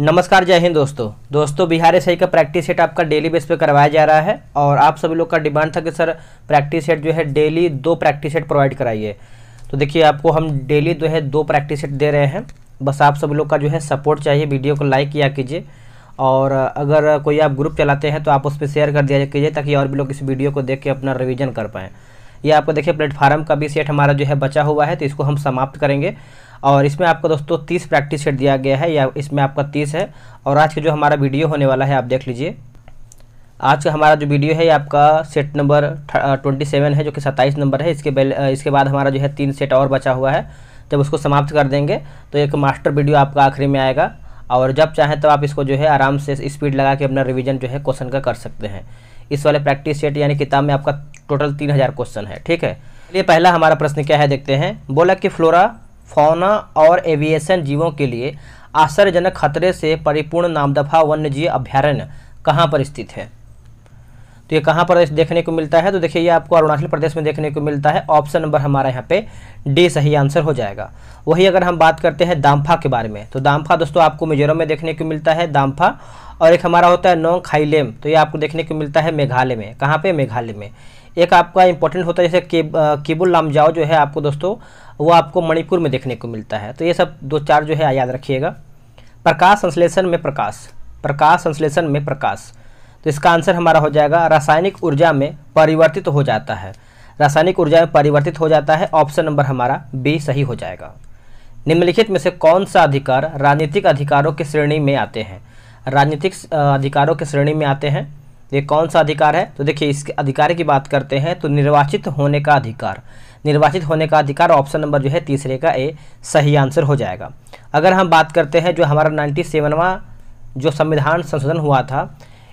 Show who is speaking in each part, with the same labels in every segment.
Speaker 1: नमस्कार जय हिंद दोस्तों दोस्तों बिहार एस का प्रैक्टिस सेट आपका डेली बेस पे करवाया जा रहा है और आप सभी लोग का डिमांड था कि सर प्रैक्टिस सेट जो है डेली दो प्रैक्टिस सेट प्रोवाइड कराइए तो देखिए आपको हम डेली जो है दो प्रैक्टिस सेट दे रहे हैं बस आप सभी लोग का जो है सपोर्ट चाहिए वीडियो को लाइक किया कीजिए और अगर कोई आप ग्रुप चलाते हैं तो आप उस पर शेयर कर दिया कीजिए ताकि और भी लोग इस वीडियो को देख के अपना रिविजन कर पाएँ ये आपको देखिए प्लेटफार्म का भी सेट हमारा जो है बचा हुआ है तो इसको हम समाप्त करेंगे और इसमें आपको दोस्तों तीस प्रैक्टिस सेट दिया गया है या इसमें आपका तीस है और आज का जो हमारा वीडियो होने वाला है आप देख लीजिए आज का हमारा जो वीडियो है ये आपका सेट नंबर ट्वेंटी सेवन है जो कि सत्ताईस नंबर है इसके बेल इसके बाद हमारा जो है तीन सेट और बचा हुआ है जब उसको समाप्त कर देंगे तो एक मास्टर वीडियो आपका आखिरी में आएगा और जब चाहें तो आप इसको जो है आराम से स्पीड लगा के अपना रिवीजन जो है क्वेश्चन का कर सकते हैं इस वाले प्रैक्टिस सेट यानी किताब में आपका टोटल तीन हज़ार क्वेश्चन है ठीक है ये पहला हमारा प्रश्न क्या है देखते हैं बोला कि फ्लोरा फौना और एविएशन जीवों के लिए आश्चर्यजनक खतरे से परिपूर्ण नामदफा वन्य जीव अभ्यारण्य कहाँ पर स्थित है तो ये कहाँ पर देखने को मिलता है तो देखिए ये आपको अरुणाचल प्रदेश में देखने को मिलता है ऑप्शन नंबर हमारा यहाँ पे डी सही आंसर हो जाएगा वही अगर हम बात करते हैं दाम्फा के बारे में तो दाम्फा दोस्तों आपको मिजोरम में देखने को मिलता है दाम्फा और एक हमारा होता है नोंग खाइलेम तो ये आपको देखने को मिलता है मेघालय में कहाँ पे मेघालय में एक आपका इंपॉर्टेंट होता है जैसे केब, केबुल लामजाओ जो है आपको दोस्तों वो आपको मणिपुर में देखने को मिलता है तो ये सब दो चार जो है याद रखिएगा प्रकाश संश्लेषण में प्रकाश प्रकाश संश्लेषण में प्रकाश तो इसका आंसर हमारा हो जाएगा रासायनिक ऊर्जा में परिवर्तित हो जाता है रासायनिक ऊर्जा में परिवर्तित हो जाता है ऑप्शन नंबर हमारा बी सही हो जाएगा निम्नलिखित में से कौन सा अधिकार राजनीतिक अधिकारों की श्रेणी में आते हैं राजनीतिक अधिकारों की श्रेणी में आते हैं ये कौन सा अधिकार है तो देखिए इसके अधिकार की बात करते हैं तो निर्वाचित होने का अधिकार निर्वाचित होने का अधिकार ऑप्शन नंबर जो है तीसरे का ए सही आंसर हो जाएगा अगर हम बात करते हैं जो हमारा नाइन्टी सेवनवा जो संविधान संशोधन हुआ था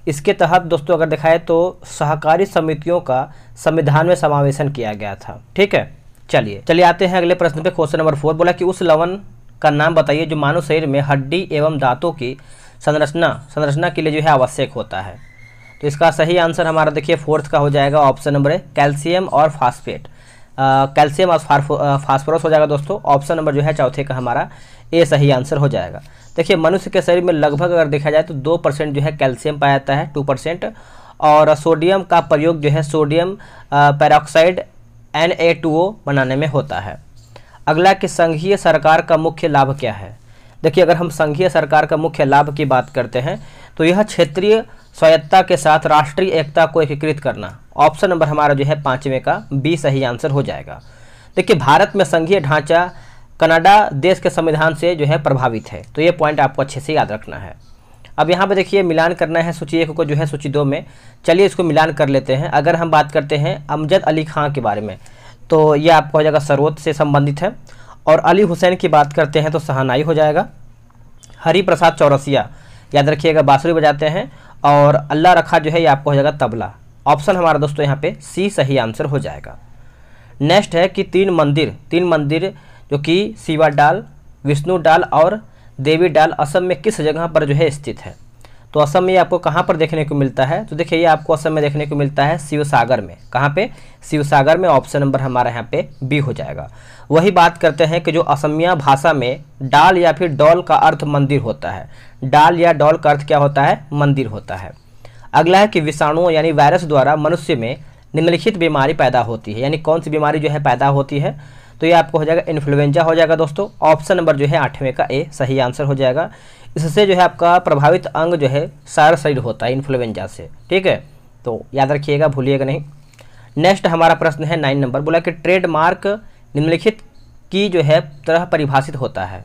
Speaker 1: इसके तहत दोस्तों अगर देखा तो सहकारी समितियों का संविधान में समावेशन किया गया था ठीक है चलिए चलिए आते हैं अगले प्रश्न पे क्वेश्चन नंबर फोर बोला कि उस लवन का नाम बताइए जो मानव शरीर में हड्डी एवं दांतों की संरचना संरचना के लिए जो है आवश्यक होता है तो इसका सही आंसर हमारा देखिए फोर्थ का हो जाएगा ऑप्शन नंबर है कैल्शियम और फास्फेट कैल्शियम और फास्फोरस हो जाएगा दोस्तों ऑप्शन नंबर जो है चौथे का हमारा ए सही आंसर हो जाएगा देखिए मनुष्य के शरीर में लगभग अगर देखा जाए तो दो परसेंट जो है कैल्शियम पाया जाता है टू परसेंट और सोडियम का प्रयोग जो है sodium peroxide N A two O बनाने में होता है अगला कि संघीय सरकार का मुख्य लाभ क्या है देखिए अगर हम संघीय सरकार का मुख्य लाभ की बात करते हैं तो यह क्षेत्रीय स्वायत्ता के साथ राष्ट्रीय एकता को एकीकृत करना ऑप्शन नंबर हमारा जो है पाँचवें का बी सही आंसर हो जाएगा देखिए भारत में संघीय ढांचा कनाडा देश के संविधान से जो है प्रभावित है तो ये पॉइंट आपको अच्छे से याद रखना है अब यहाँ पर देखिए मिलान करना है सूची एक को जो है सूची दो में चलिए इसको मिलान कर लेते हैं अगर हम बात करते हैं अमजद अली खां के बारे में तो ये आपको हो जाएगा सरोत से संबंधित है और अली हुसैन की बात करते हैं तो सहानाई हो जाएगा हरी प्रसाद चौरसिया याद रखिएगा बाँसुरी बजाते हैं और अल्लाह रखा जो है ये आपको हो जाएगा तबला ऑप्शन हमारा दोस्तों यहाँ पे सी सही आंसर हो जाएगा नेक्स्ट है कि तीन मंदिर तीन मंदिर जो कि शिवा डाल विष्णु डाल और देवी डाल असम में किस जगह पर जो है स्थित है तो असम में आपको कहाँ पर देखने को मिलता है तो देखिए ये आपको असम में देखने को मिलता है शिव सागर में कहाँ पे शिव सागर में ऑप्शन नंबर हमारा यहाँ पे बी हो जाएगा वही बात करते हैं कि जो असमिया भाषा में डाल या फिर डॉल का अर्थ मंदिर होता है डाल या डॉल का अर्थ क्या होता है मंदिर होता है अगला है कि विषाणुओं यानी वायरस द्वारा मनुष्य में निम्नलिखित बीमारी पैदा होती है यानी कौन सी बीमारी जो है पैदा होती है तो ये आपको हो जाएगा इन्फ्लुएंजा हो जाएगा दोस्तों ऑप्शन नंबर जो है आठवें का ए सही आंसर हो जाएगा इससे जो है आपका प्रभावित अंग जो है सारा शरीर होता है इन्फ्लुएंजा से ठीक है तो याद रखिएगा भूलिएगा नहीं नेक्स्ट हमारा प्रश्न है नाइन नंबर बोला कि ट्रेडमार्क निम्नलिखित की जो है तरह परिभाषित होता है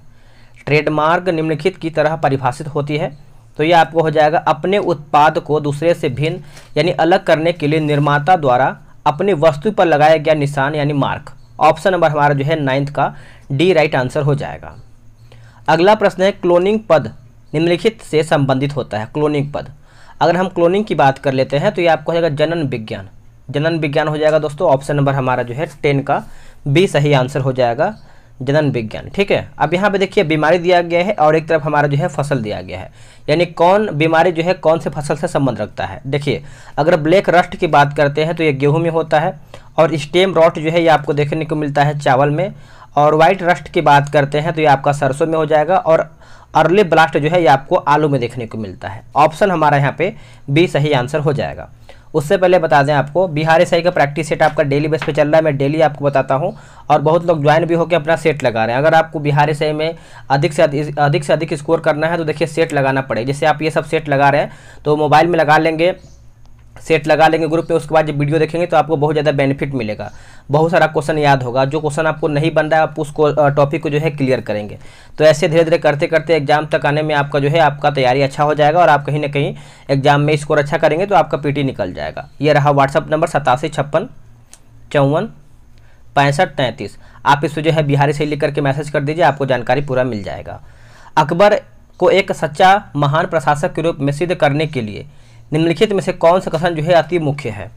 Speaker 1: ट्रेडमार्क निम्नलिखित की तरह परिभाषित होती है तो यह आपको हो जाएगा अपने उत्पाद को दूसरे से भिन्न यानी अलग करने के लिए निर्माता द्वारा अपनी वस्तु पर लगाया गया निशान यानी मार्क ऑप्शन नंबर हमारा जो है नाइन्थ का डी राइट आंसर हो जाएगा अगला प्रश्न है क्लोनिंग पद निम्नलिखित से संबंधित होता है क्लोनिंग पद अगर हम क्लोनिंग की बात कर लेते हैं तो ये आपको हो जाएगा जनन विज्ञान जनन विज्ञान हो जाएगा दोस्तों ऑप्शन नंबर हमारा जो है टेन का बी सही आंसर हो जाएगा जनन विज्ञान ठीक है अब यहाँ पे देखिए बीमारी दिया गया है और एक तरफ हमारा जो है फसल दिया गया है यानी कौन बीमारी जो है कौन से फसल से संबंध रखता है देखिए अगर ब्लैक रस्ट की बात करते हैं तो ये गेहूं में होता है और स्टेम रॉट जो है ये आपको देखने को मिलता है चावल में और वाइट रस्ट की बात करते हैं तो ये आपका सरसों में हो जाएगा और अर्ली ब्लास्ट जो है ये आपको आलू में देखने को मिलता है ऑप्शन हमारा यहाँ पे बी सही आंसर हो जाएगा उससे पहले बता दें आपको बिहार सही का प्रैक्टिस सेट आपका डेली बेस पे चल रहा है मैं डेली आपको बताता हूँ और बहुत लोग ज्वाइन भी होकर अपना सेट लगा रहे हैं अगर आपको बिहार सही में अधिक से अधिक अधिक से अधिक स्कोर करना है तो देखिए सेट लगाना पड़ेगा जैसे आप ये सब सेट लगा रहे हैं तो मोबाइल में लगा लेंगे सेट लगा लेंगे ग्रुप पे उसके बाद जब वीडियो देखेंगे तो आपको बहुत ज़्यादा बेनिफिट मिलेगा बहुत सारा क्वेश्चन याद होगा जो क्वेश्चन आपको नहीं बन रहा है आप उसको टॉपिक को जो है क्लियर करेंगे तो ऐसे धीरे धीरे करते करते एग्जाम तक आने में आपका जो है आपका तैयारी अच्छा हो जाएगा और आप कहीं ना कहीं एग्जाम में स्कोर अच्छा करेंगे तो आपका पी निकल जाएगा ये रहा व्हाट्सअप नंबर सतासी छप्पन चौवन पैंसठ तैंतीस आप इसको जो है बिहारी से लिख करके मैसेज कर दीजिए आपको जानकारी पूरा मिल जाएगा अकबर को एक सच्चा महान प्रशासक के रूप में सिद्ध करने के लिए निम्नलिखित में से कौन सा कथन जो है अति मुख्य है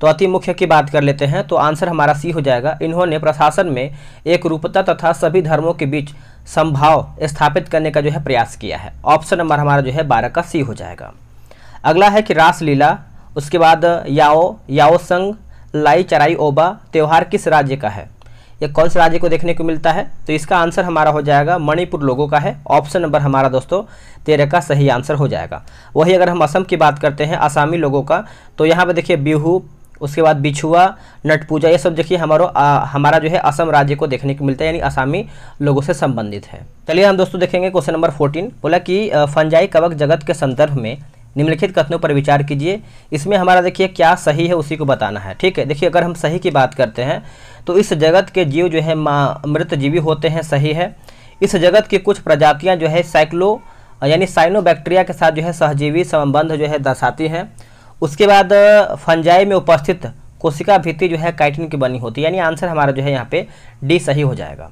Speaker 1: तो अति मुख्य की बात कर लेते हैं तो आंसर हमारा सी हो जाएगा इन्होंने प्रशासन में एक रूपता तथा सभी धर्मों के बीच संभाव स्थापित करने का जो है प्रयास किया है ऑप्शन नंबर हमारा जो है बारह का सी हो जाएगा अगला है कि रासलीला उसके बाद याओ याओ संघ लाई चराई ओबा त्यौहार किस राज्य का है या कौन से राज्य को देखने को मिलता है तो इसका आंसर हमारा हो जाएगा मणिपुर लोगों का है ऑप्शन नंबर हमारा दोस्तों तेरह का सही आंसर हो जाएगा वही अगर हम असम की बात करते हैं आसामी लोगों का तो यहाँ पर देखिए बिहू उसके बाद बिछुआ नट पूजा ये सब देखिए हमारो आ, हमारा जो है असम राज्य को देखने को मिलता है यानी असामी लोगों से संबंधित है चलिए हम दोस्तों देखेंगे क्वेश्चन नंबर फोर्टीन बोला कि फंजाई कवक जगत के संदर्भ में निम्नलिखित कथनों पर विचार कीजिए इसमें हमारा देखिए क्या सही है उसी को बताना है ठीक है देखिए अगर हम सही की बात करते हैं तो इस जगत के जीव जो है मृत जीवी होते हैं सही है इस जगत की कुछ प्रजातियाँ जो है साइक्लो यानी साइनोबैक्टीरिया के साथ जो है सहजीवी संबंध जो है दर्शाती हैं उसके बाद फंजाई में उपस्थित कोशिका भित्ति जो है काइटिन की बनी होती है यानी आंसर हमारा जो है यहाँ पे डी सही हो जाएगा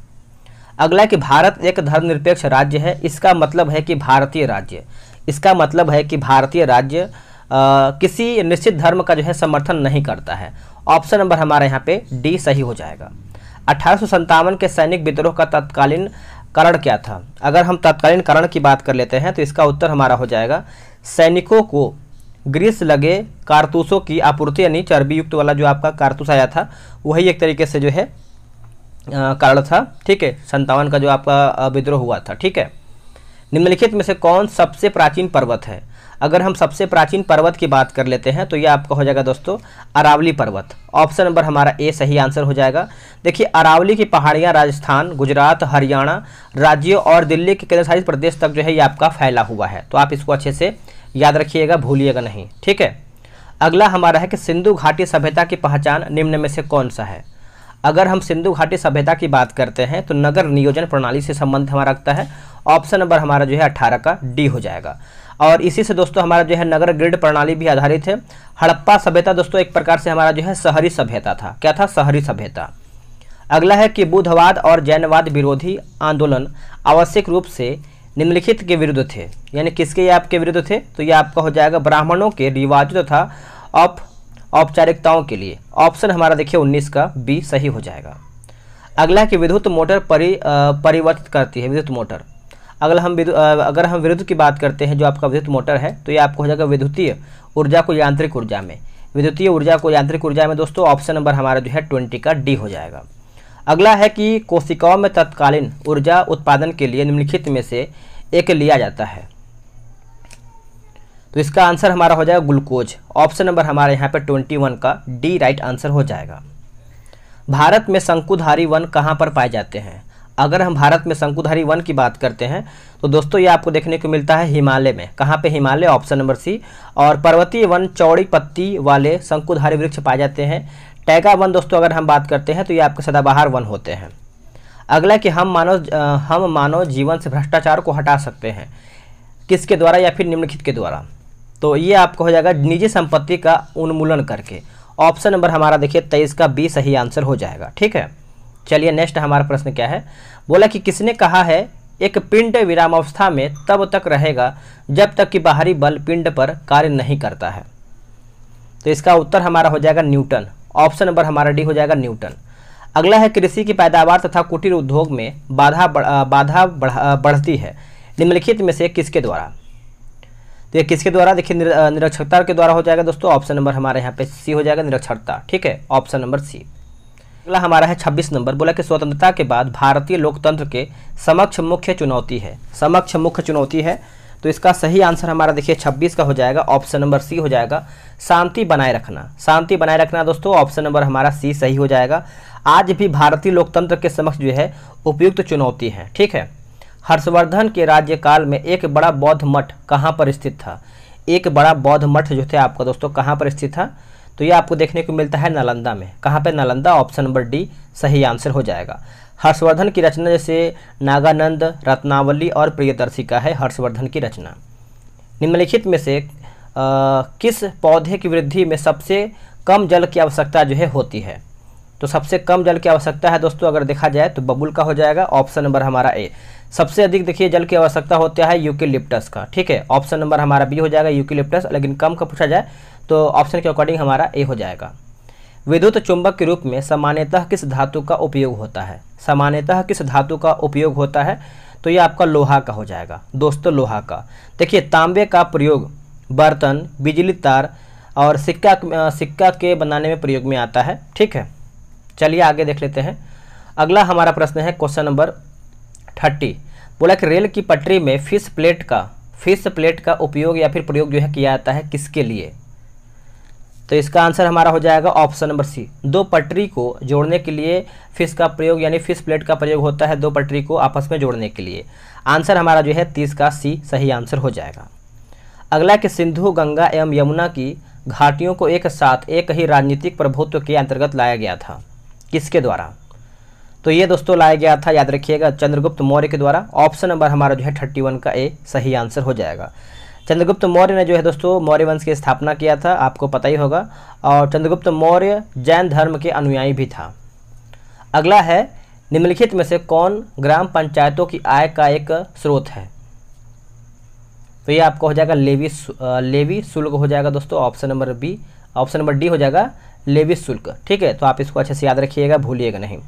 Speaker 1: अगला कि भारत एक धर्मनिरपेक्ष राज्य है इसका मतलब है कि भारतीय राज्य इसका मतलब है कि भारतीय राज्य आ, किसी निश्चित धर्म का जो है समर्थन नहीं करता है ऑप्शन नंबर हमारे यहाँ पे डी सही हो जाएगा अठारह के सैनिक विद्रोह का तत्कालीन कारण क्या था अगर हम तत्कालीन कारण की बात कर लेते हैं तो इसका उत्तर हमारा हो जाएगा सैनिकों को ग्रीस लगे कारतूसों की आपूर्ति यानी चर्बी युक्त वाला जो आपका कारतूस आया था वही एक तरीके से जो है कारण था ठीक है संतावन का जो आपका विद्रोह हुआ था ठीक है निम्नलिखित में से कौन सबसे प्राचीन पर्वत है अगर हम सबसे प्राचीन पर्वत की बात कर लेते हैं तो यह आपका हो जाएगा दोस्तों अरावली पर्वत ऑप्शन नंबर हमारा ए सही आंसर हो जाएगा देखिए अरावली की पहाड़ियाँ राजस्थान गुजरात हरियाणा राज्यों और दिल्ली के केंद्रशासित प्रदेश तक जो है ये आपका फैला हुआ है तो आप इसको अच्छे से याद रखिएगा भूलिएगा नहीं ठीक है अगला हमारा है कि सिंधु घाटी सभ्यता की पहचान निम्न में से कौन सा है अगर हम सिंधु घाटी सभ्यता की बात करते हैं तो नगर नियोजन प्रणाली से संबंध हमारा रखता है ऑप्शन नंबर हमारा जो है अठारह का डी हो जाएगा और इसी से दोस्तों हमारा जो है नगर ग्रिड प्रणाली भी आधारित है हड़प्पा सभ्यता दोस्तों एक प्रकार से हमारा जो है शहरी सभ्यता था क्या था शहरी सभ्यता अगला है कि बुद्धवाद और जैनवाद विरोधी आंदोलन आवश्यक रूप से निम्नलिखित के विरुद्ध थे यानी किसके ये आपके विरुद्ध थे तो ये आपका हो जाएगा ब्राह्मणों के रिवाजों तथा अप औपचारिकताओं के लिए ऑप्शन हमारा देखिए 19 का बी सही हो जाएगा अगला है कि विद्युत मोटर परि परिवर्तित करती है विद्युत मोटर अगला हम विद्युत अगर हम विद्युत की बात करते हैं जो आपका विद्युत मोटर है तो ये आपको हो जाएगा विद्युतीय ऊर्जा को यांत्रिक ऊर्जा में विद्युतीय ऊर्जा को यांत्रिक ऊर्जा में दोस्तों ऑप्शन नंबर हमारा जो है ट्वेंटी का डी हो जाएगा अगला है कि कोशिकाओं में तत्कालीन ऊर्जा उत्पादन के लिए निम्नलिखित में से एक लिया जाता है तो इसका आंसर हमारा हो जाएगा ग्लूकोज ऑप्शन नंबर हमारे यहाँ पर ट्वेंटी वन का डी राइट आंसर हो जाएगा भारत में शंकुधारी वन कहाँ पर पाए जाते हैं अगर हम भारत में शंकुधारी वन की बात करते हैं तो दोस्तों ये आपको देखने को मिलता है हिमालय में कहाँ पे हिमालय ऑप्शन नंबर सी और पर्वतीय वन चौड़ी पत्ती वाले शंकुधारी वृक्ष पाए जाते हैं टैगा वन दोस्तों अगर हम बात करते हैं तो ये आपके सदाबहार वन होते हैं अगला कि हम मानव हम मानव जीवन से भ्रष्टाचार को हटा सकते हैं किसके द्वारा या फिर निम्नलिखित के द्वारा तो ये आपका हो जाएगा निजी संपत्ति का उन्मूलन करके ऑप्शन नंबर हमारा देखिए तेईस का बी सही आंसर हो जाएगा ठीक है चलिए नेक्स्ट हमारा प्रश्न क्या है बोला कि किसने कहा है एक पिंड विरामावस्था में तब तक रहेगा जब तक कि बाहरी बल पिंड पर कार्य नहीं करता है तो इसका उत्तर हमारा हो जाएगा न्यूटन ऑप्शन नंबर हमारा डी हो जाएगा न्यूटन अगला है कृषि की पैदावार तथा कुटीर उद्योग में बाधा बढ़, बाधा बढ़, बढ़ती है निम्नलिखित में से किसके द्वारा तो ये किसके द्वारा देखिए निरक्षरता के द्वारा हो जाएगा दोस्तों ऑप्शन नंबर हमारे यहाँ पे सी हो जाएगा निरक्षरता ठीक है ऑप्शन नंबर सी अगला हमारा है छब्बीस नंबर बोला कि स्वतंत्रता के बाद भारतीय लोकतंत्र के समक्ष मुख्य चुनौती है समक्ष मुख्य चुनौती है तो इसका सही आंसर हमारा देखिए छब्बीस का हो जाएगा ऑप्शन नंबर सी हो जाएगा शांति बनाए रखना शांति बनाए रखना दोस्तों ऑप्शन नंबर हमारा सी सही हो जाएगा आज भी भारतीय लोकतंत्र के समक्ष जो है उपयुक्त चुनौती है ठीक है हर्षवर्धन के राज्यकाल में एक बड़ा बौद्ध मठ कहाँ पर स्थित था एक बड़ा बौद्ध मठ जो थे आपका दोस्तों कहाँ पर स्थित था तो ये आपको देखने को मिलता है नालंदा में कहाँ पर नालंदा ऑप्शन नंबर डी सही आंसर हो जाएगा हर्षवर्धन की रचना जैसे नागानंद रत्नावली और का है हर्षवर्धन की रचना निम्नलिखित में से आ, किस पौधे की वृद्धि में सबसे कम जल की आवश्यकता जो है होती है तो सबसे कम जल की आवश्यकता है दोस्तों अगर देखा जाए तो बबुल का हो जाएगा ऑप्शन नंबर हमारा ए सबसे अधिक देखिए जल की आवश्यकता होता है यूकिलिप्टस का ठीक है ऑप्शन नंबर हमारा बी हो जाएगा यूकिलिप्टस लेकिन कम का पूछा जाए तो ऑप्शन के अकॉर्डिंग हमारा ए हो जाएगा विद्युत चुंबक के रूप में सामान्यतः किस धातु का उपयोग होता है सामान्यतः किस धातु का उपयोग होता है तो ये आपका लोहा का हो जाएगा दोस्तों लोहा का देखिए तांबे का प्रयोग बर्तन बिजली तार और सिक्का सिक्का के बनाने में प्रयोग में आता है ठीक है चलिए आगे देख लेते हैं अगला हमारा प्रश्न है क्वेश्चन नंबर थर्टी बोला कि रेल की पटरी में फिश प्लेट का फिश प्लेट का उपयोग या फिर प्रयोग जो है किया जाता है किसके लिए तो इसका आंसर हमारा हो जाएगा ऑप्शन नंबर सी दो पटरी को जोड़ने के लिए फिश का प्रयोग यानी फिश प्लेट का प्रयोग होता है दो पटरी को आपस में जोड़ने के लिए आंसर हमारा जो है तीस का सी सही आंसर हो जाएगा अगला कि सिंधु गंगा एवं यमुना की घाटियों को एक साथ एक ही राजनीतिक प्रभुत्व के अंतर्गत लाया गया था किसके द्वारा तो ये दोस्तों लाया गया था याद रखिएगा चंद्रगुप्त मौर्य के द्वारा ऑप्शन नंबर हमारा जो है थर्टी वन का ए सही आंसर हो जाएगा चंद्रगुप्त मौर्य ने जो है दोस्तों मौर्य वंश की स्थापना किया था आपको पता ही होगा और चंद्रगुप्त मौर्य जैन धर्म के अनुयायी भी था अगला है निम्नलिखित में से कौन ग्राम पंचायतों की आय का एक स्रोत है तो ये आपको हो जाएगा लेवी लेवी शुल्क हो जाएगा दोस्तों option number B option number D हो जाएगा लेवी शुल्क ठीक है तो आप इसको अच्छे से याद रखिएगा भूलिएगा नहीं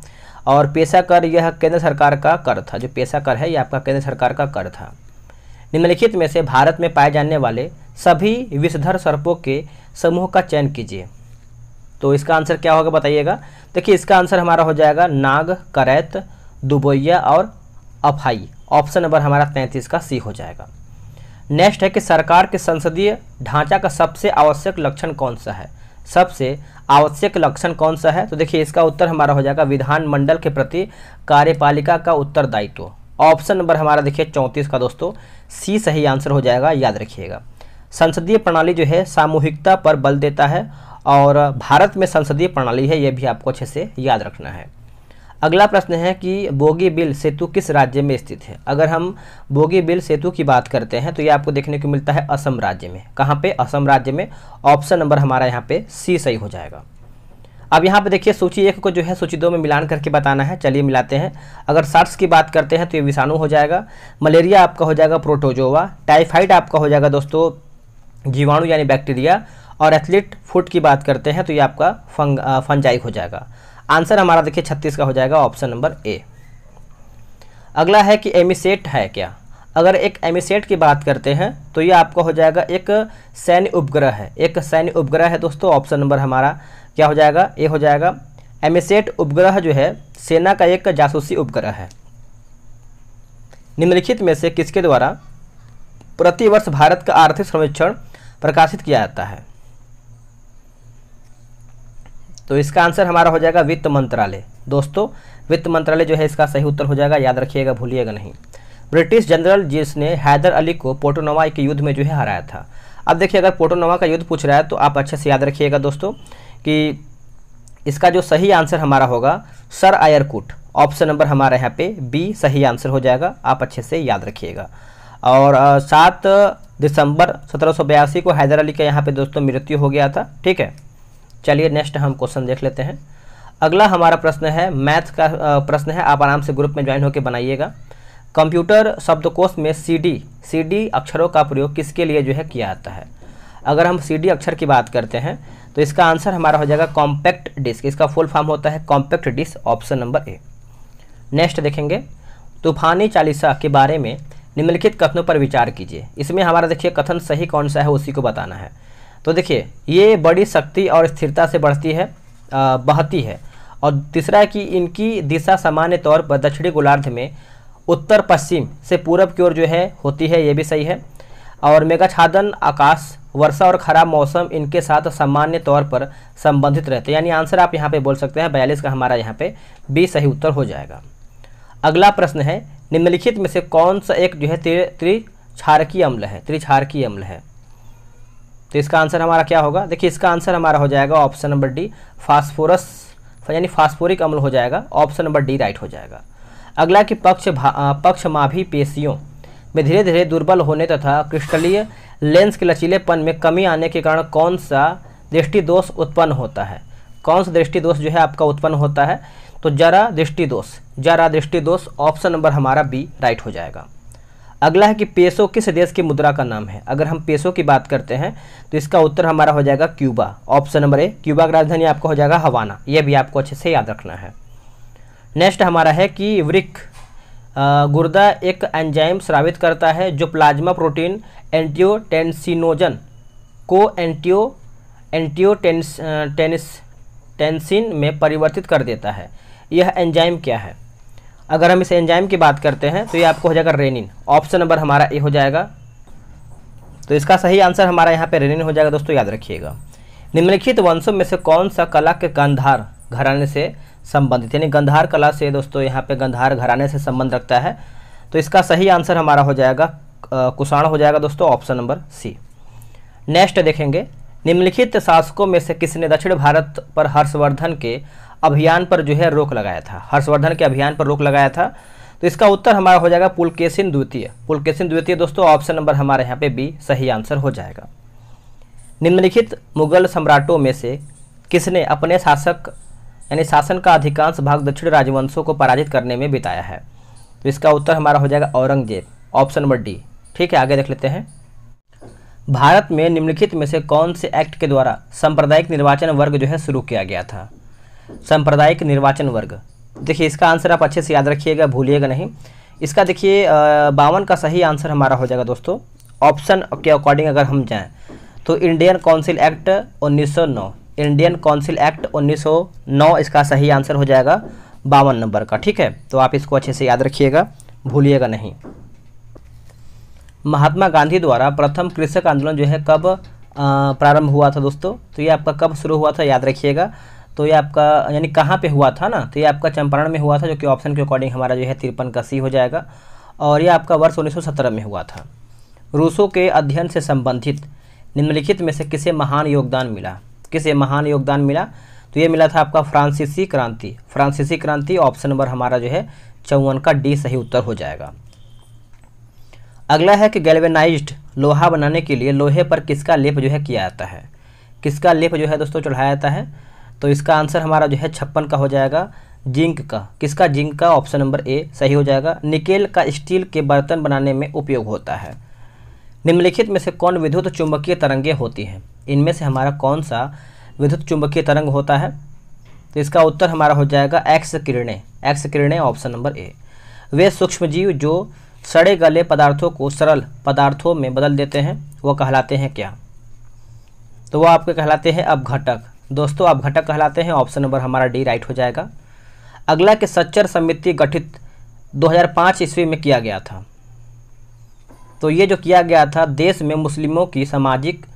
Speaker 1: और पेशा कर यह केंद्र सरकार का कर था जो पेशा कर है यह आपका केंद्र सरकार का कर था निम्नलिखित में से भारत में पाए जाने वाले सभी विषधर सर्पों के समूह का चयन कीजिए तो इसका आंसर क्या होगा बताइएगा देखिए इसका आंसर हमारा हो जाएगा नाग करैत दुबोया और अफाई ऑप्शन नंबर हमारा तैंतीस का सी हो जाएगा नेक्स्ट है कि सरकार के संसदीय ढांचा का सबसे आवश्यक लक्षण कौन सा है सबसे आवश्यक लक्षण कौन सा है तो देखिए इसका उत्तर हमारा हो जाएगा विधानमंडल के प्रति कार्यपालिका का उत्तरदायित्व ऑप्शन नंबर हमारा देखिए चौंतीस का दोस्तों सी सही आंसर हो जाएगा याद रखिएगा संसदीय प्रणाली जो है सामूहिकता पर बल देता है और भारत में संसदीय प्रणाली है ये भी आपको अच्छे से याद रखना है अगला प्रश्न है कि बोगी बिल सेतु किस राज्य में स्थित है अगर हम बोगी बिल सेतु की बात करते हैं तो ये आपको देखने को मिलता है असम राज्य में कहाँ पे असम राज्य में ऑप्शन नंबर हमारा यहाँ पे सी सही हो जाएगा अब यहाँ पे देखिए सूची एक को जो है सूची दो में मिलान करके बताना है चलिए मिलाते हैं अगर सार्स की बात करते हैं तो ये विषाणु हो जाएगा मलेरिया आपका हो जाएगा प्रोटोजोवा टाइफाइड आपका हो जाएगा दोस्तों जीवाणु यानी बैक्टीरिया और एथलीट फुट की बात करते हैं तो ये आपका फंग फंजाई हो जाएगा आंसर हमारा देखिए छत्तीस का हो जाएगा ऑप्शन नंबर ए अगला है कि एमिसेट है क्या अगर एक एमिसेट की बात करते हैं तो ये आपका हो जाएगा एक सैन्य उपग्रह है एक सैन्य उपग्रह है दोस्तों ऑप्शन नंबर हमारा क्या हो जाएगा ए हो जाएगा एमिसेट उपग्रह जो है सेना का एक जासूसी उपग्रह है निम्नलिखित में से किसके द्वारा प्रतिवर्ष भारत का आर्थिक सर्वेक्षण प्रकाशित किया जाता है तो इसका आंसर हमारा हो जाएगा वित्त मंत्रालय दोस्तों वित्त मंत्रालय जो है इसका सही उत्तर हो जाएगा याद रखिएगा भूलिएगा नहीं ब्रिटिश जनरल जिसने हैदर अली को पोर्टोनोवा के युद्ध में जो है हराया था अब देखिए अगर पोर्टोनोवा का युद्ध पूछ रहा है तो आप अच्छे से याद रखिएगा दोस्तों कि इसका जो सही आंसर हमारा होगा सर आयरकुट ऑप्शन नंबर हमारे यहाँ पे बी सही आंसर हो जाएगा आप अच्छे से याद रखिएगा और सात दिसंबर सत्रह को हैदर अली का यहाँ पे दोस्तों मृत्यु हो गया था ठीक है चलिए नेक्स्ट हम क्वेश्चन देख लेते हैं अगला हमारा प्रश्न है मैथ का प्रश्न है आप आराम से ग्रुप में ज्वाइन होकर बनाइएगा कंप्यूटर शब्दकोश में सी डी सी डी अक्षरों का प्रयोग किसके लिए जो है किया जाता है अगर हम सी डी अक्षर की बात करते हैं तो इसका आंसर हमारा हो जाएगा कॉम्पैक्ट डिस्क इसका फुल फॉर्म होता है compact disc option number A next देखेंगे तूफानी चालीसा के बारे में निम्नलिखित कथनों पर विचार कीजिए इसमें हमारा देखिए कथन सही कौन सा है उसी को बताना है तो देखिए ये बड़ी शक्ति और स्थिरता से बढ़ती है आ, बहती है और तीसरा कि इनकी दिशा सामान्य तौर पर दक्षिणी गोलार्ध में उत्तर पश्चिम से पूरब की ओर जो है होती है ये भी सही है और मेघाच्छादन आकाश वर्षा और खराब मौसम इनके साथ सामान्य तौर पर संबंधित रहते हैं यानी आंसर आप यहाँ पे बोल सकते हैं बयालीस का हमारा यहाँ पे बी सही उत्तर हो जाएगा अगला प्रश्न है निम्नलिखित में से कौन सा एक जो है त्रिछारकीय अम्ल है त्रिछारकीय अम्ल है तो इसका आंसर हमारा क्या होगा देखिए इसका आंसर हमारा हो जाएगा ऑप्शन नंबर डी फास्फोरस यानी फास्फोरिक अम्ल हो जाएगा ऑप्शन नंबर डी राइट हो जाएगा अगला कि पक्ष पक्ष माभी पेशियों में धीरे धीरे दुर्बल होने तथा क्रिस्टलीय लेंस के लचीलेपन में कमी आने के कारण कौन सा दृष्टि दोष उत्पन्न होता है कौन सा दृष्टि दोष जो है आपका उत्पन्न होता है तो जरा दृष्टि दोष जरा दृष्टि दोष ऑप्शन नंबर हमारा बी राइट हो जाएगा अगला है कि पेसो किस देश की मुद्रा का नाम है अगर हम पेसो की बात करते हैं तो इसका उत्तर हमारा हो जाएगा Cuba option number A Cuba की राजधानी आपका हो जाएगा हवाना यह भी आपको अच्छे से याद रखना है नेक्स्ट हमारा है कि वृक गुर्दा एक एंजाइम स्रावित करता है जो प्लाज्मा प्रोटीन एंटीओटेंसिनोजन को एंटीओ एंटीओटेंस टेनिस टेंसिन में परिवर्तित कर देता है यह एंजाइम क्या है अगर हम इस एंजाइम की बात करते हैं तो ये आपको हो जाएगा रेनिन ऑप्शन नंबर हमारा ए हो जाएगा तो इसका सही आंसर हमारा यहाँ पे रेनिन हो जाएगा दोस्तों याद रखिएगा निम्नलिखित वंशों में से कौन सा कला के गंधार घराने से संबंधित यानी गंधार कला से दोस्तों यहाँ पे गंधार घराने से संबंध रखता है तो इसका सही आंसर हमारा हो जाएगा कुषाण हो जाएगा दोस्तों ऑप्शन नंबर सी नेक्स्ट देखेंगे निम्नलिखित शासकों में से किसने दक्षिण भारत पर हर्षवर्धन के अभियान पर जो है रोक लगाया था हर्षवर्धन के अभियान पर रोक लगाया था तो इसका उत्तर हमारा हो जाएगा पुलकेशिन द्वितीय पुलकेशिन द्वितीय दोस्तों ऑप्शन नंबर हमारे यहाँ पे बी सही आंसर हो जाएगा निम्नलिखित मुगल सम्राटों में से किसने अपने शासक यानी शासन का अधिकांश भाग दक्षिण राजवंशों को पराजित करने में बिताया है तो इसका उत्तर हमारा हो जाएगा औरंगजेब ऑप्शन नंबर डी ठीक है आगे देख लेते हैं भारत में निम्नलिखित में से कौन से एक्ट के द्वारा सांप्रदायिक निर्वाचन वर्ग जो है शुरू किया गया था सांप्रदायिक निर्वाचन वर्ग देखिए इसका आंसर आप अच्छे से याद रखिएगा भूलिएगा नहीं इसका देखिए बावन का सही आंसर हमारा हो जाएगा दोस्तों ऑप्शन के अकॉर्डिंग अगर हम जाएँ तो Indian council act 1909 Indian council act 1909 इसका सही आंसर हो जाएगा बावन नंबर का ठीक है तो आप इसको अच्छे से याद रखिएगा भूलिएगा नहीं महात्मा गांधी द्वारा प्रथम कृषक आंदोलन जो है कब प्रारंभ हुआ था दोस्तों तो ये आपका कब शुरू हुआ था याद रखिएगा तो ये आपका यानी कहाँ पे हुआ था ना तो ये आपका चंपारण में हुआ था जो कि ऑप्शन के अकॉर्डिंग हमारा जो है तिरपन का सी हो जाएगा और ये आपका वर्ष उन्नीस में हुआ था रूसों के अध्ययन से संबंधित निम्नलिखित में से किसे महान योगदान मिला किसे महान योगदान मिला तो ये मिला था आपका फ्रांसीसी क्रांति फ्रांसीसी क्रांति ऑप्शन नंबर हमारा जो है चौवन का डी सही उत्तर हो जाएगा अगला है कि गैल्वेनाइज्ड लोहा बनाने के लिए लोहे पर किसका लेप जो है किया जाता है किसका लेप जो है दोस्तों चढ़ाया जाता है तो इसका आंसर हमारा जो है छप्पन का हो जाएगा जिंक का किसका जिंक का ऑप्शन नंबर ए सही हो जाएगा निकेल का स्टील के बर्तन बनाने में उपयोग होता है निम्नलिखित में से कौन विद्युत चुंबकीय तरंगे होती हैं इनमें से हमारा कौन सा विद्युत चुंबकीय तरंग होता है तो इसका उत्तर हमारा हो जाएगा एक्स किरणें एक्स किरणें ऑप्शन नंबर ए वे सूक्ष्मजीव जो सड़े गले पदार्थों को सरल पदार्थों में बदल देते हैं वह कहलाते हैं क्या तो वह आपके कहलाते हैं अपघटक दोस्तों आप घटक कहलाते हैं ऑप्शन नंबर हमारा डी राइट हो जाएगा अगला के सच्चर समिति गठित 2005 ईस्वी में किया गया था तो ये जो किया गया था देश में मुस्लिमों की सामाजिक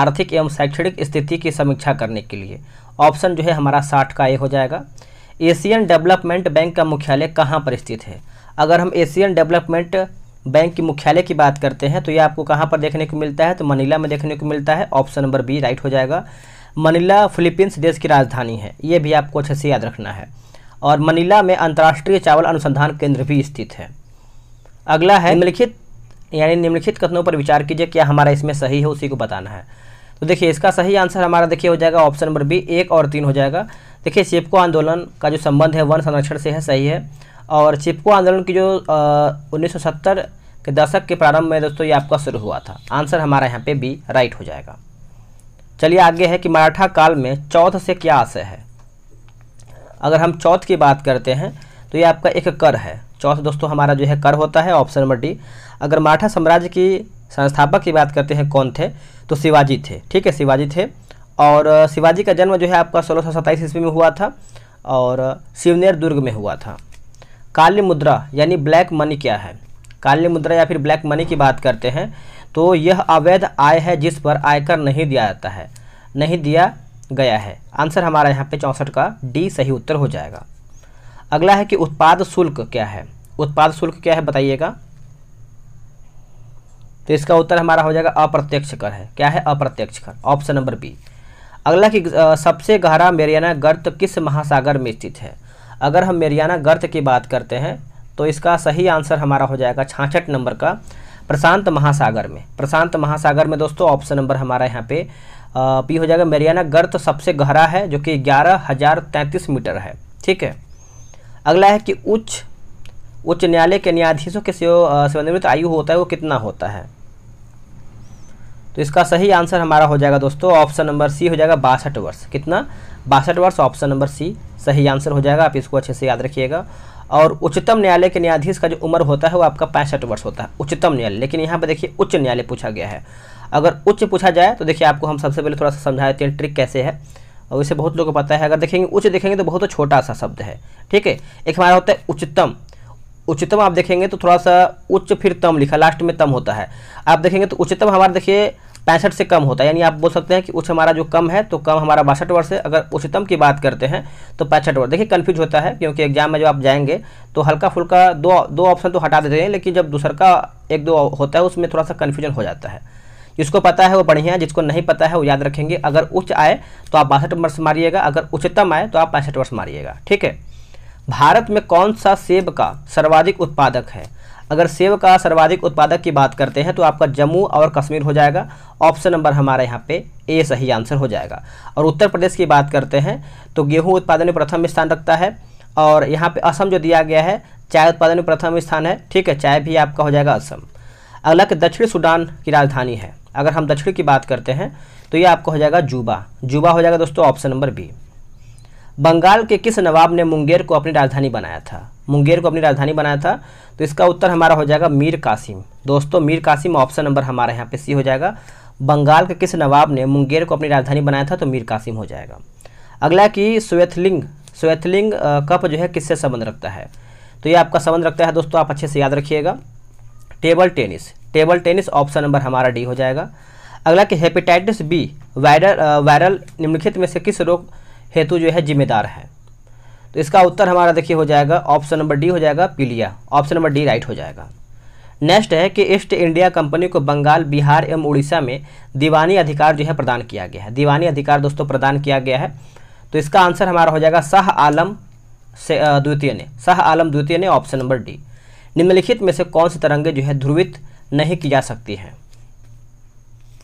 Speaker 1: आर्थिक एवं शैक्षणिक स्थिति की समीक्षा करने के लिए ऑप्शन जो है हमारा साठ का ए हो जाएगा एशियन डेवलपमेंट बैंक का मुख्यालय कहाँ पर स्थित है अगर हम एशियन डेवलपमेंट बैंक के मुख्यालय की बात करते हैं तो ये आपको कहाँ पर देखने को मिलता है तो मनीला में देखने को मिलता है ऑप्शन नंबर बी राइट हो जाएगा मनीला फिलीपींस देश की राजधानी है ये भी आपको अच्छे से याद रखना है और मनीला में अंतर्राष्ट्रीय चावल अनुसंधान केंद्र भी स्थित है अगला है निम्नलिखित यानी निम्नलिखित कथनों पर विचार कीजिए क्या हमारा इसमें सही है उसी को बताना है तो देखिए इसका सही आंसर हमारा देखिए हो जाएगा ऑप्शन नंबर बी एक और तीन हो जाएगा देखिए चिपको आंदोलन का जो संबंध है वन संरक्षण से है सही है और चिपको आंदोलन की जो उन्नीस के दशक के प्रारंभ में दोस्तों ये आपका शुरू हुआ था आंसर हमारा यहाँ पे बी राइट हो जाएगा चलिए आगे है कि मराठा काल में चौथ से क्या आशय है अगर हम चौथ की बात करते हैं तो ये आपका एक कर है चौथ दोस्तों हमारा जो है कर होता है ऑप्शन नंबर डी अगर मराठा साम्राज्य की संस्थापक की बात करते हैं कौन थे तो शिवाजी थे ठीक है शिवाजी थे और शिवाजी का जन्म जो है आपका सोलह सौ ईस्वी में हुआ था और शिवनेर दुर्ग में हुआ था काली मुद्रा यानी ब्लैक मनी क्या है काली मुद्रा या फिर ब्लैक मनी की बात करते हैं तो यह अवैध आय है जिस पर आयकर नहीं दिया जाता है नहीं दिया गया है आंसर हमारा यहाँ पे चौंसठ का डी सही उत्तर हो जाएगा अगला है कि उत्पाद शुल्क क्या है उत्पाद शुल्क क्या है बताइएगा तो इसका उत्तर हमारा हो जाएगा अप्रत्यक्ष कर है क्या है अप्रत्यक्ष कर ऑप्शन नंबर बी अगला कि सबसे गहरा मेरियाना गर्त किस महासागर में स्थित है अगर हम मेरियाना गर्त की बात करते हैं तो इसका सही आंसर हमारा हो जाएगा छाछठ नंबर का प्रशांत महासागर में प्रशांत महासागर में दोस्तों ऑप्शन नंबर हमारा यहाँ पे पी हो जाएगा मेरियाना गर्त सबसे गहरा है जो कि ग्यारह हजार तैंतीस मीटर है ठीक है अगला है कि उच्च उच्च न्यायालय के न्यायाधीशों के सेवानिवृत्त आयु होता है वो कितना होता है तो इसका सही आंसर हमारा हो जाएगा दोस्तों ऑप्शन नंबर सी हो जाएगा बासठ वर्ष कितना बासठ वर्ष ऑप्शन नंबर सी सही आंसर हो जाएगा आप इसको अच्छे से याद रखिएगा और उच्चतम न्यायालय के न्यायाधीश का जो उम्र होता है वो आपका पैंसठ वर्ष होता है उच्चतम न्यायालय लेकिन यहाँ पर देखिए उच्च न्यायालय पूछा गया है अगर उच्च पूछा जाए तो देखिए आपको हम सबसे पहले थोड़ा सा समझा देते हैं ट्रिक कैसे है और इसे बहुत लोगों को पता है अगर देखेंगे उच्च देखेंगे तो बहुत छोटा सा शब्द है ठीक है एक हमारा होता है उच्चतम उच्चतम आप देखेंगे तो थोड़ा सा उच्च फिर तम लिखा लास्ट में तम होता है आप देखेंगे तो उच्चतम हमारा देखिए पैंसठ से कम होता है यानी आप बोल सकते हैं कि उच्च हमारा जो कम है तो कम हमारा बासठ वर्ष है अगर उच्चतम की बात करते हैं तो पैंसठ वर्ष देखिए कन्फ्यूज होता है क्योंकि एग्जाम में जब आप जाएंगे तो हल्का फुल्का दो दो ऑप्शन तो हटा देते हैं लेकिन जब दूसर का एक दो होता है उसमें थोड़ा सा कन्फ्यूजन हो जाता है जिसको पता है वो बढ़िया है जिसको नहीं पता है वो याद रखेंगे अगर उच्च आए तो आप बासठ वर्ष मारिएगा अगर उच्चतम आए तो आप पैंसठ वर्ष मारिएगा ठीक है भारत में कौन सा सेब का सर्वाधिक उत्पादक है अगर सेब का सर्वाधिक उत्पादक की बात करते हैं तो आपका जम्मू और कश्मीर हो जाएगा ऑप्शन नंबर हमारे यहाँ पे ए सही आंसर हो जाएगा और उत्तर प्रदेश की बात करते हैं तो गेहूँ उत्पादन में प्रथम स्थान रखता है और यहाँ पे असम जो दिया गया है चाय उत्पादन में प्रथम स्थान है ठीक है चाय भी आपका हो जाएगा असम अगला दक्षिण सूडान की राजधानी है अगर हम दक्षिण की बात करते हैं तो ये आपका हो जाएगा जुबा जुबा हो जाएगा दोस्तों ऑप्शन नंबर बी बंगाल के किस नवाब ने मुंगेर को अपनी राजधानी बनाया था मुंगेर को अपनी राजधानी बनाया था तो इसका उत्तर हमारा हो जाएगा मीर कासिम दोस्तों मीर कासिम ऑप्शन नंबर हमारा यहाँ पे सी हो जाएगा बंगाल के किस नवाब ने मुंगेर को अपनी राजधानी बनाया था तो मीर कासिम हो जाएगा अगला कि स्वेथलिंग स्वेथलिंग कप जो है किससे संबंध रखता है तो ये आपका संबंध रखता है दोस्तों आप अच्छे से याद रखिएगा table tennis table tennis option number हमारा डी हो जाएगा अगला कि हेपेटाइटिस बी वायरल वायरल निम्नलिखित में से किस रोग हेतु जो है जिम्मेदार है तो इसका उत्तर हमारा देखिए हो जाएगा ऑप्शन नंबर डी हो जाएगा पीलिया ऑप्शन नंबर डी राइट हो जाएगा नेक्स्ट है कि ईस्ट इंडिया कंपनी को बंगाल बिहार एवं उड़ीसा में दीवानी अधिकार जो है प्रदान किया गया है दीवानी अधिकार दोस्तों प्रदान किया गया है तो इसका आंसर हमारा हो जाएगा शाह आलम से द्वितीय ने शाह आलम द्वितीय ने ऑप्शन नंबर डी निम्नलिखित में से कौन सी तरंगे जो है ध्रुवित नहीं की जा सकती हैं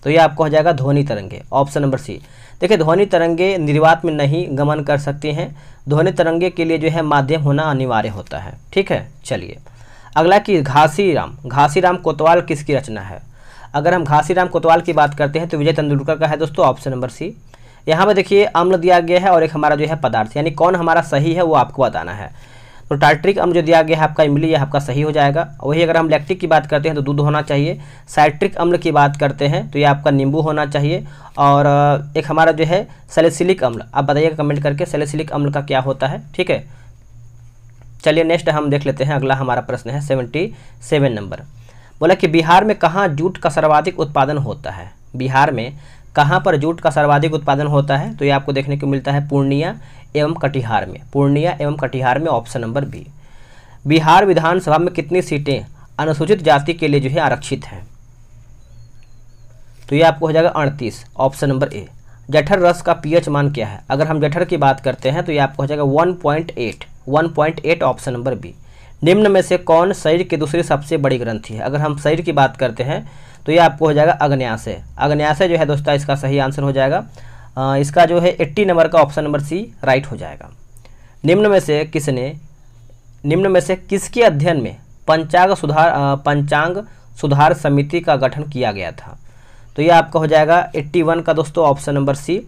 Speaker 1: तो ये आपको हो जाएगा ध्वनि तरंगे ऑप्शन नंबर सी देखिए ध्वनि तरंगे निर्वात में नहीं गमन कर सकती हैं ध्वनि तरंगे के लिए जो है माध्यम होना अनिवार्य होता है ठीक है चलिए अगला कि घासीराम घासीराम कोतवाल किसकी रचना है अगर हम घासीराम कोतवाल की बात करते हैं तो विजय तेंदुलकर का है दोस्तों ऑप्शन नंबर सी यहाँ पर देखिए अम्ल दिया गया है और एक हमारा जो है पदार्थ यानी कौन हमारा सही है वो आपको बताना है तो टार्ट्रिक अम्ल जो दिया गया है आपका इमली यह आपका सही हो जाएगा वही अगर हम लैक्टिक की बात करते हैं तो दूध होना चाहिए साइट्रिक अम्ल की बात करते हैं तो ये आपका नींबू होना चाहिए और एक हमारा जो है सेलेसिलिक अम्ल आप बताइएगा कमेंट करके सेलेसिलिक अम्ल का क्या होता है ठीक है चलिए नेक्स्ट हम देख लेते हैं अगला हमारा प्रश्न है सेवेंटी सेवन नंबर बोला कि बिहार में कहाँ जूट का सर्वाधिक उत्पादन होता है बिहार में कहाँ पर जूट का सर्वाधिक उत्पादन होता है तो ये आपको देखने को मिलता है पूर्णिया एवं कटिहार में पूर्णिया एवं कटिहार में option number B Bihar Vidhan Sabha में कितनी सीटें अनुसूचित जाति के लिए जो है आरक्षित हैं तो ये आपको हो जाएगा अड़तीस ऑप्शन नंबर ए जठर रस का पीएच मान क्या है अगर हम जठर की बात करते हैं तो ये आपको हो जाएगा 1.8 1.8 ऑप्शन नंबर बी निम्न में से कौन शरीर की दूसरी सबसे बड़ी ग्रंथि है अगर हम शरीर की बात करते हैं तो ये आपको हो जाएगा अग्न्याशय अग्न्याशय जो है दोस्तों इसका सही आंसर हो जाएगा आ, इसका जो है एट्टी नंबर का ऑप्शन नंबर सी राइट हो जाएगा निम्न में से किसने निम्न में से किसके अध्ययन में पंचांग सुधार आ, पंचांग सुधार समिति का गठन किया गया था तो यह आपका हो जाएगा वन का दोस्तों option number C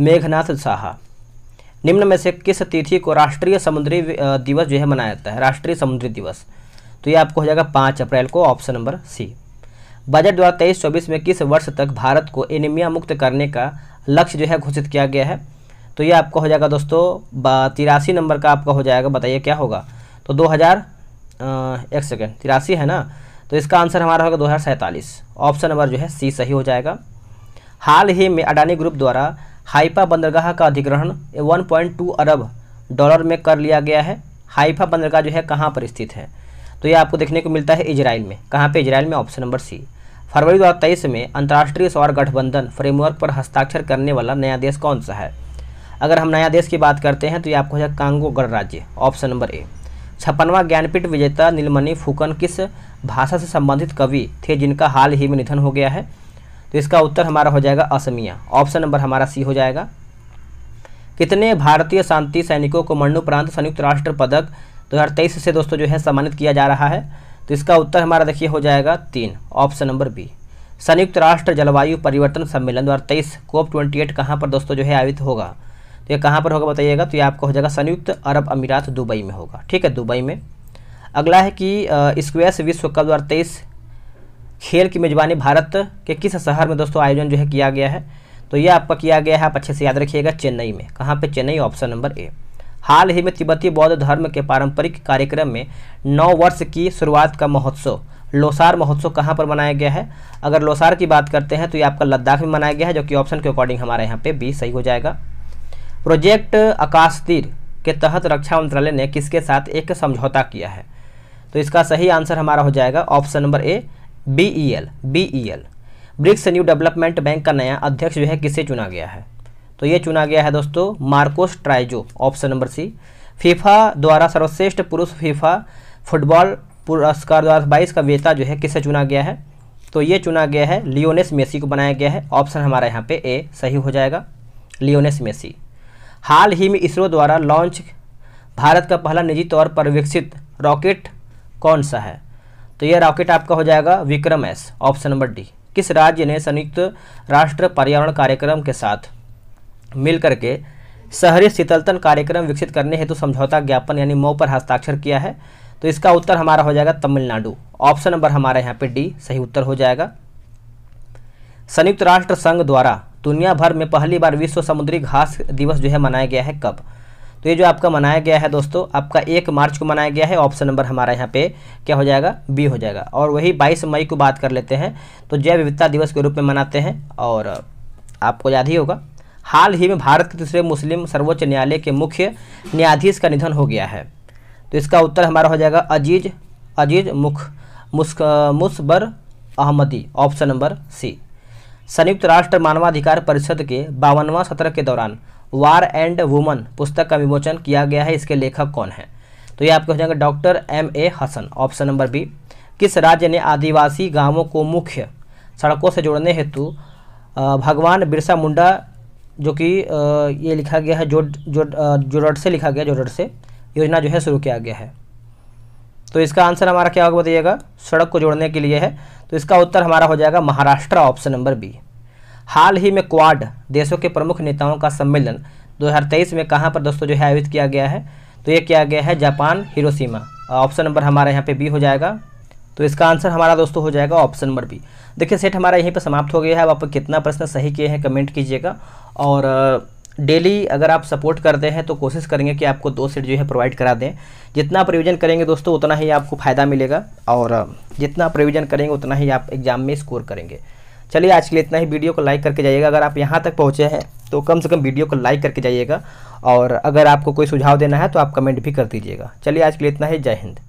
Speaker 1: Meghnad Saha निम्न में से किस तिथि को राष्ट्रीय समुद्री दिवस जो है मनाया जाता है राष्ट्रीय समुद्री दिवस तो ये आपको हो जाएगा पाँच अप्रैल को ऑप्शन नंबर सी बजट द्वारा तेईस चौबीस में किस वर्ष तक भारत को एनीमिया मुक्त करने का लक्ष्य जो है घोषित किया गया है तो ये आपका हो जाएगा दोस्तों तिरासी नंबर का आपका हो जाएगा बताइए क्या होगा तो दो हज़ार एक सेकेंड तिरासी है ना तो इसका आंसर हमारा होगा दो हज़ार ऑप्शन नंबर जो है सी सही हो जाएगा हाल ही में अडानी ग्रुप द्वारा हाइपा बंदरगाह का अधिग्रहण 1.2 अरब डॉलर में कर लिया गया है हाइफा बंदरगाह जो है कहाँ पर स्थित है तो ये आपको देखने को मिलता है इजराइल में कहाँ पे इजराइल में ऑप्शन नंबर सी फरवरी दो हज़ार तेईस में अंतर्राष्ट्रीय सौर गठबंधन फ्रेमवर्क पर हस्ताक्षर करने वाला नया देश कौन सा है अगर हम नया देश की बात करते हैं तो ये आपको है कांगो गणराज्य ऑप्शन नंबर ए छप्पनवा ज्ञानपीठ विजेता नीलमणि फुकन किस भाषा से संबंधित कवि थे जिनका हाल ही में निधन हो गया है तो इसका उत्तर हमारा हो जाएगा असमिया ऑप्शन नंबर हमारा सी हो जाएगा कितने भारतीय शांति सैनिकों को मरणोपरांत संयुक्त राष्ट्र पदक 2023 से दोस्तों जो है सम्मानित किया जा रहा है तो इसका उत्तर हमारा देखिए हो जाएगा तीन ऑप्शन नंबर बी संयुक्त राष्ट्र जलवायु परिवर्तन सम्मेलन द्वारा तेईस कोप ट्वेंटी एट कहाँ पर दोस्तों जो है आयोजित होगा तो ये कहाँ पर होगा बताइएगा तो ये आपका हो जाएगा संयुक्त अरब अमीरात दुबई में होगा ठीक है दुबई में अगला है कि स्क्वेस विश्व कप द्वारा तेईस खेल की मेज़बानी भारत के किस शहर में दोस्तों आयोजन जो है किया गया है तो ये आपका किया गया है आप अच्छे से याद रखिएगा चेन्नई में कहाँ पर चेन्नई ऑप्शन नंबर ए हाल ही में तिब्बती बौद्ध धर्म के पारंपरिक कार्यक्रम में नौ वर्ष की शुरुआत का महोत्सव लोसार महोत्सव कहाँ पर मनाया गया है अगर लोसार की बात करते हैं तो ये आपका लद्दाख में मनाया गया है जो कि ऑप्शन के अकॉर्डिंग हमारे यहाँ पे बी सही हो जाएगा प्रोजेक्ट तीर के तहत रक्षा मंत्रालय ने किसके साथ एक समझौता किया है तो इसका सही आंसर हमारा हो जाएगा option number A B E L B E L BRICS new development bank का नया अध्यक्ष जो है किससे चुना गया है तो ये चुना गया है दोस्तों Marcos Troyjo option number C FIFA द्वारा सर्वश्रेष्ठ पुरुष फीफा फुटबॉल पुरस्कार दो हज़ार बाईस का वेता जो है किसे चुना गया है तो ये चुना गया है लियोनेस मेसी को बनाया गया है ऑप्शन हमारा यहाँ पे ए सही हो जाएगा लियोनेस मेसी हाल ही में इसरो द्वारा लॉन्च भारत का पहला निजी तौर पर विकसित रॉकेट कौन सा है तो यह रॉकेट आपका हो जाएगा Vikram S option number D किस राज्य ने संयुक्त राष्ट्र पर्यावरण कार्यक्रम के साथ मिल करके शहरी शीतलतन कार्यक्रम विकसित करने हेतु समझौता ज्ञापन यानी मऊ पर हस्ताक्षर किया है तो इसका उत्तर हमारा हो जाएगा तमिलनाडु ऑप्शन नंबर हमारा यहाँ पे डी सही उत्तर हो जाएगा संयुक्त राष्ट्र संघ द्वारा दुनिया भर में पहली बार विश्व समुद्री घास दिवस जो है मनाया गया है कब तो ये जो आपका मनाया गया है दोस्तों आपका एक मार्च को मनाया गया है ऑप्शन नंबर हमारा यहाँ पे क्या हो जाएगा बी हो जाएगा और वही बाईस मई को बात कर लेते हैं तो जैव विविधता दिवस के रूप में मनाते हैं और आपको याद ही होगा हाल ही में भारत के दूसरे मुस्लिम सर्वोच्च न्यायालय के मुख्य न्यायाधीश का निधन हो गया है तो इसका उत्तर हमारा हो जाएगा अजीज अजीज मुख मुस्क मुसबर अहमदी ऑप्शन नंबर सी संयुक्त राष्ट्र मानवाधिकार परिषद के बावनवा सत्र के दौरान वार एंड वुमन पुस्तक का विमोचन किया गया है इसके लेखक कौन है तो ये आपके हो जाएंगे doctor M A Hasan option number B किस राज्य ने आदिवासी गांवों को मुख्य सड़कों से जोड़ने हेतु भगवान बिरसा मुंडा जो कि ये लिखा गया है जो जो जोरड से लिखा गया जोरड से योजना जो है शुरू किया गया है तो इसका आंसर हमारा क्या होगा बताइएगा सड़क को जोड़ने के लिए है तो इसका उत्तर हमारा हो जाएगा महाराष्ट्र ऑप्शन नंबर बी हाल ही में क्वाड देशों के प्रमुख नेताओं का सम्मेलन 2023 में कहाँ पर दोस्तों जो है आयोजित किया गया है तो ये किया गया है जापान हिरोसीमा ऑप्शन नंबर हमारे यहाँ पे बी हो जाएगा तो इसका आंसर हमारा दोस्तों हो जाएगा ऑप्शन नंबर बी देखिए सेट हमारा यहीं पर समाप्त हो गया है अब आप कितना प्रश्न सही किए हैं कमेंट कीजिएगा और डेली अगर आप सपोर्ट करते हैं तो कोशिश करेंगे कि आपको दो सेट जो है प्रोवाइड करा दें जितना प्रयोजन करेंगे दोस्तों उतना ही आपको फ़ायदा मिलेगा और जितना प्रयोजन करेंगे उतना ही आप एग्ज़ाम में स्कोर करेंगे चलिए आज के लिए इतना ही वीडियो को लाइक करके जाइएगा अगर आप यहाँ तक पहुँचे हैं तो कम से कम वीडियो को लाइक करके जाइएगा और अगर आपको कोई सुझाव देना है तो आप कमेंट भी कर दीजिएगा चलिए आज के लिए इतना ही जय हिंद